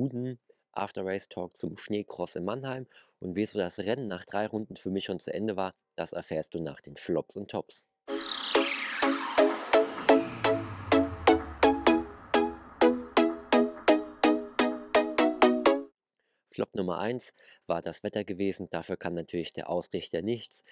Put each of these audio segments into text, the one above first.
guten After-Race-Talk zum Schneecross in Mannheim und wieso das Rennen nach drei Runden für mich schon zu Ende war, das erfährst du nach den Flops und Tops. Flop Nummer 1 war das Wetter gewesen. Dafür kann natürlich der Ausrichter nichts.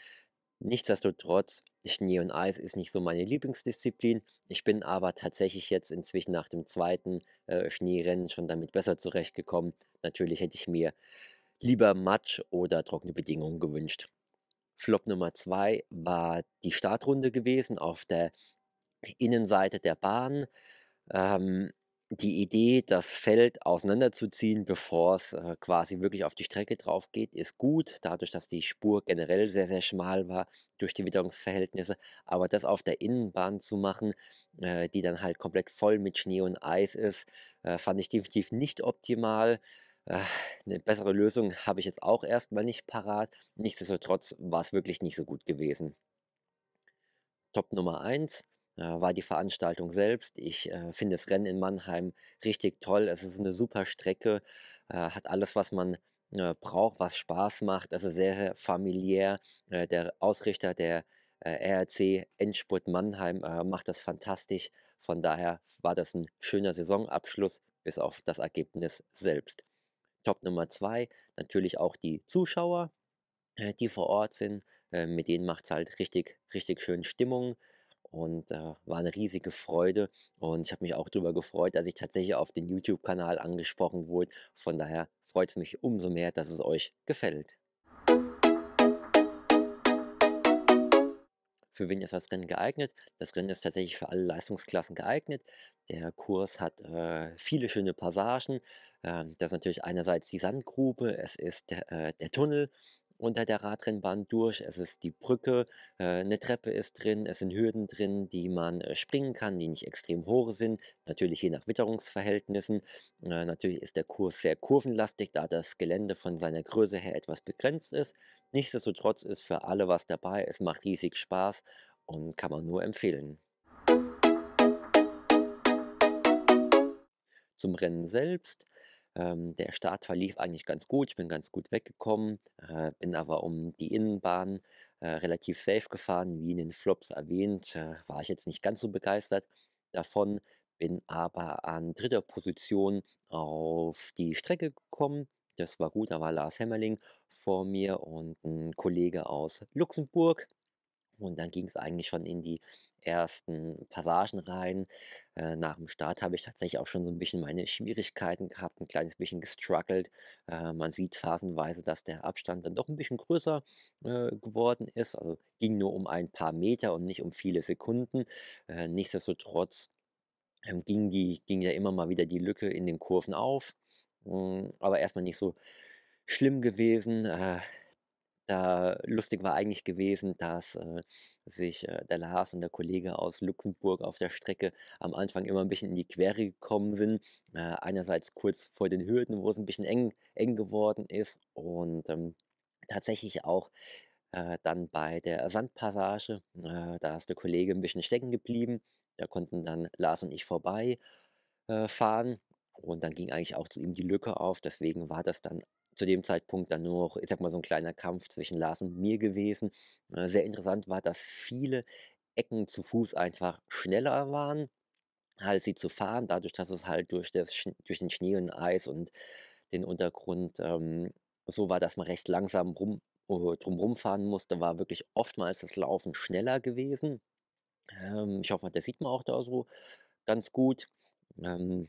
Nichtsdestotrotz, Schnee und Eis ist nicht so meine Lieblingsdisziplin. Ich bin aber tatsächlich jetzt inzwischen nach dem zweiten äh, Schneerennen schon damit besser zurechtgekommen. Natürlich hätte ich mir lieber Matsch oder trockene Bedingungen gewünscht. Flop Nummer zwei war die Startrunde gewesen auf der Innenseite der Bahn. Ähm, die Idee, das Feld auseinanderzuziehen, bevor es äh, quasi wirklich auf die Strecke drauf geht, ist gut, dadurch, dass die Spur generell sehr, sehr schmal war durch die Witterungsverhältnisse. Aber das auf der Innenbahn zu machen, äh, die dann halt komplett voll mit Schnee und Eis ist, äh, fand ich definitiv nicht optimal. Äh, eine bessere Lösung habe ich jetzt auch erstmal nicht parat. Nichtsdestotrotz war es wirklich nicht so gut gewesen. Top Nummer 1. Äh, war die Veranstaltung selbst. Ich äh, finde das Rennen in Mannheim richtig toll. Es ist eine super Strecke, äh, hat alles, was man äh, braucht, was Spaß macht. Es ist sehr familiär. Äh, der Ausrichter der äh, RRC Endspurt Mannheim macht das fantastisch. Von daher war das ein schöner Saisonabschluss, bis auf das Ergebnis selbst. Top Nummer zwei, natürlich auch die Zuschauer, die vor Ort sind. mit denen macht es halt richtig, richtig schön Stimmung und äh, war eine riesige Freude. Und ich habe mich auch darüber gefreut, dass ich tatsächlich auf den YouTube-Kanal angesprochen wurde. Von daher freut es mich umso mehr, dass es euch gefällt. Für wen ist das Rennen geeignet? Das Rennen ist tatsächlich für alle Leistungsklassen geeignet. Der Kurs hat äh, viele schöne Passagen. Äh, das ist natürlich einerseits die Sandgrube, es ist der, äh, der Tunnel, unter der Radrennbahn durch. Es ist die Brücke, eine äh, Treppe ist drin, es sind Hürden drin, die man äh, springen kann, die nicht extrem hoch sind. Natürlich je nach Witterungsverhältnissen. Äh, natürlich ist der Kurs sehr kurvenlastig, da das Gelände von seiner Größe her etwas begrenzt ist. Nichtsdestotrotz ist für alle was dabei. Es macht riesig Spaß und kann man nur empfehlen. Zum Rennen selbst. Ähm, der Start verlief eigentlich ganz gut. Ich bin ganz gut weggekommen, äh, bin aber um die Innenbahn äh, relativ safe gefahren. Wie in den Flops erwähnt, äh, war ich jetzt nicht ganz so begeistert davon, bin aber an dritter Position auf die Strecke gekommen. Das war gut, da war Lars Hemmerling vor mir und ein Kollege aus Luxemburg, und dann ging es eigentlich schon in die ersten Passagen rein. Äh, nach dem Start habe ich tatsächlich auch schon so ein bisschen meine Schwierigkeiten gehabt, ein kleines bisschen gestruggelt. Äh, man sieht phasenweise, dass der Abstand dann doch ein bisschen größer äh, geworden ist. Also ging nur um ein paar Meter und nicht um viele Sekunden. Äh, nichtsdestotrotz ähm, ging, die, ging ja immer mal wieder die Lücke in den Kurven auf. Ähm, aber erstmal nicht so schlimm gewesen äh, da lustig war eigentlich gewesen, dass äh, sich äh, der Lars und der Kollege aus Luxemburg auf der Strecke am Anfang immer ein bisschen in die Quere gekommen sind. Äh, einerseits kurz vor den Hürden, wo es ein bisschen eng, eng geworden ist und ähm, tatsächlich auch äh, dann bei der Sandpassage. Äh, da ist der Kollege ein bisschen stecken geblieben. Da konnten dann Lars und ich vorbei fahren. Und dann ging eigentlich auch zu ihm die Lücke auf. Deswegen war das dann zu dem Zeitpunkt dann nur noch, ich sag mal, so ein kleiner Kampf zwischen Lars und mir gewesen. Äh, sehr interessant war, dass viele Ecken zu Fuß einfach schneller waren, als sie zu fahren, dadurch, dass es halt durch, das, durch den Schnee und Eis und den Untergrund ähm, so war, dass man recht langsam rum, oh, drumherum fahren musste, war wirklich oftmals das Laufen schneller gewesen. Ähm, ich hoffe, das sieht man auch da so ganz gut. Ähm,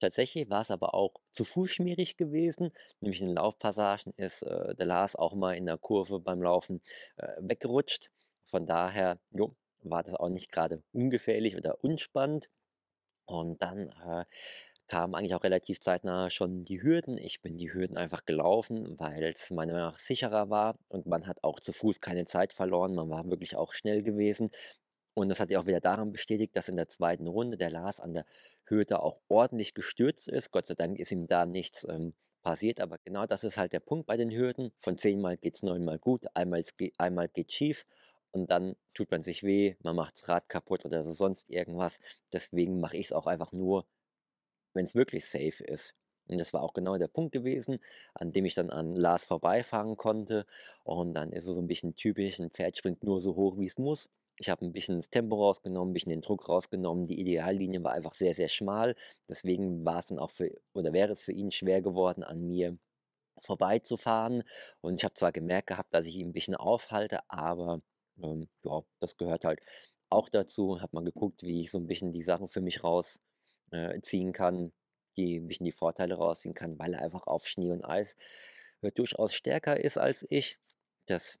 Tatsächlich war es aber auch zu Fuß schmierig gewesen, nämlich in den Laufpassagen ist äh, der Lars auch mal in der Kurve beim Laufen äh, weggerutscht. Von daher jo, war das auch nicht gerade ungefährlich oder unspannend. Und dann äh, kamen eigentlich auch relativ zeitnah schon die Hürden. Ich bin die Hürden einfach gelaufen, weil es meiner Meinung nach sicherer war und man hat auch zu Fuß keine Zeit verloren. Man war wirklich auch schnell gewesen. Und das hat sich auch wieder daran bestätigt, dass in der zweiten Runde der Lars an der Höhe auch ordentlich gestürzt ist. Gott sei Dank ist ihm da nichts ähm, passiert, aber genau das ist halt der Punkt bei den Hürden. Von zehnmal geht es neunmal gut, einmal, einmal geht schief und dann tut man sich weh, man macht das Rad kaputt oder so sonst irgendwas. Deswegen mache ich es auch einfach nur, wenn es wirklich safe ist. Und das war auch genau der Punkt gewesen, an dem ich dann an Lars vorbeifahren konnte. Und dann ist es so ein bisschen typisch, ein Pferd springt nur so hoch, wie es muss. Ich habe ein bisschen das Tempo rausgenommen, ein bisschen den Druck rausgenommen. Die Ideallinie war einfach sehr, sehr schmal. Deswegen war's dann auch für oder wäre es für ihn schwer geworden, an mir vorbeizufahren. Und ich habe zwar gemerkt gehabt, dass ich ihn ein bisschen aufhalte, aber, ähm, ja, das gehört halt auch dazu. Habe mal geguckt, wie ich so ein bisschen die Sachen für mich rausziehen äh, kann, die 'n bisschen die Vorteile rausziehen kann, weil er einfach auf Schnee und Eis, äh, durchaus stärker ist als ich. Das,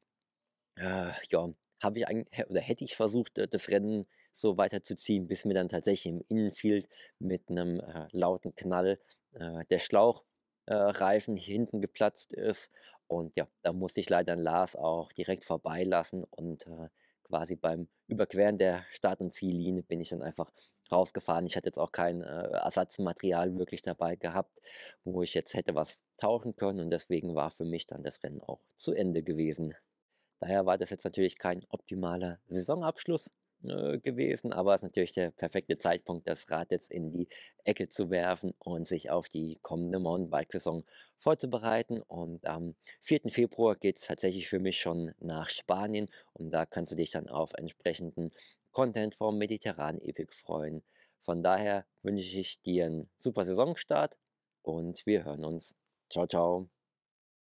äh, ja habe ich oder hätte ich versucht, das Rennen so weiterzuziehen, bis mir dann tatsächlich im Innenfield mit einem äh, lauten Knall äh, der Schlauchreifen äh, hinten geplatzt ist. Und ja, da musste ich leider Lars auch direkt vorbeilassen und äh, quasi beim Überqueren der Start- und Ziellinie bin ich dann einfach rausgefahren. Ich hatte jetzt auch kein äh, Ersatzmaterial wirklich dabei gehabt, wo ich jetzt hätte was tauschen können und deswegen war für mich dann das Rennen auch zu Ende gewesen. Daher war das jetzt natürlich kein optimaler Saisonabschluss äh, gewesen, aber es ist natürlich der perfekte Zeitpunkt, das Rad jetzt in die Ecke zu werfen und sich auf die kommende Mountainbike-Saison vorzubereiten. Und am 4. Februar geht es tatsächlich für mich schon nach Spanien und da kannst du dich dann auf entsprechenden Content vom Mediterran Epic freuen. Von daher wünsche ich dir einen super Saisonstart und wir hören uns. Ciao, ciao.